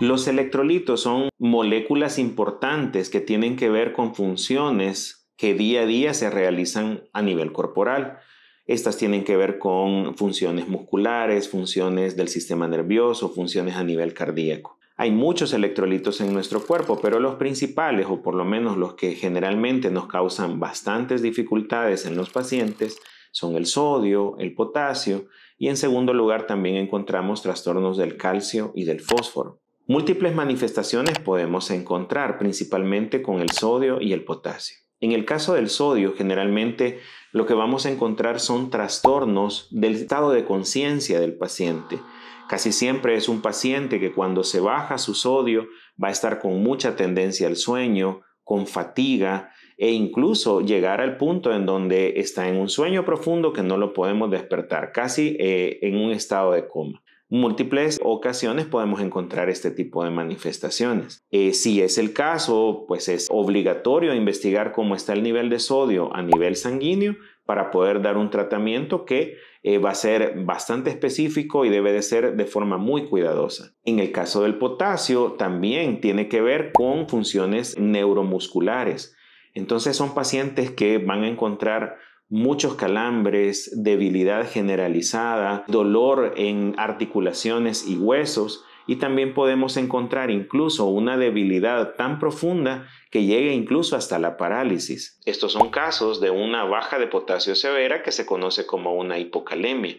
Los electrolitos son moléculas importantes que tienen que ver con funciones que día a día se realizan a nivel corporal. Estas tienen que ver con funciones musculares, funciones del sistema nervioso, funciones a nivel cardíaco. Hay muchos electrolitos en nuestro cuerpo, pero los principales, o por lo menos los que generalmente nos causan bastantes dificultades en los pacientes, son el sodio, el potasio y en segundo lugar también encontramos trastornos del calcio y del fósforo. Múltiples manifestaciones podemos encontrar, principalmente con el sodio y el potasio. En el caso del sodio, generalmente lo que vamos a encontrar son trastornos del estado de conciencia del paciente. Casi siempre es un paciente que cuando se baja su sodio va a estar con mucha tendencia al sueño, con fatiga e incluso llegar al punto en donde está en un sueño profundo que no lo podemos despertar, casi eh, en un estado de coma múltiples ocasiones podemos encontrar este tipo de manifestaciones. Eh, si es el caso, pues es obligatorio investigar cómo está el nivel de sodio a nivel sanguíneo para poder dar un tratamiento que eh, va a ser bastante específico y debe de ser de forma muy cuidadosa. En el caso del potasio, también tiene que ver con funciones neuromusculares. Entonces son pacientes que van a encontrar muchos calambres, debilidad generalizada, dolor en articulaciones y huesos, y también podemos encontrar incluso una debilidad tan profunda que llegue incluso hasta la parálisis. Estos son casos de una baja de potasio severa que se conoce como una hipocalemia.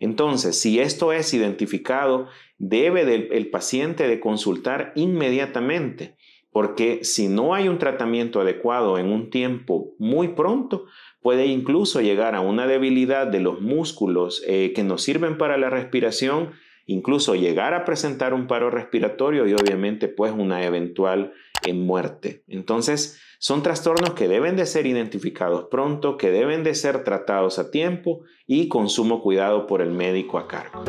Entonces, si esto es identificado, debe el paciente de consultar inmediatamente porque si no hay un tratamiento adecuado en un tiempo muy pronto, puede incluso llegar a una debilidad de los músculos eh, que nos sirven para la respiración, incluso llegar a presentar un paro respiratorio y obviamente pues una eventual eh, muerte. Entonces, son trastornos que deben de ser identificados pronto, que deben de ser tratados a tiempo y con sumo cuidado por el médico a cargo.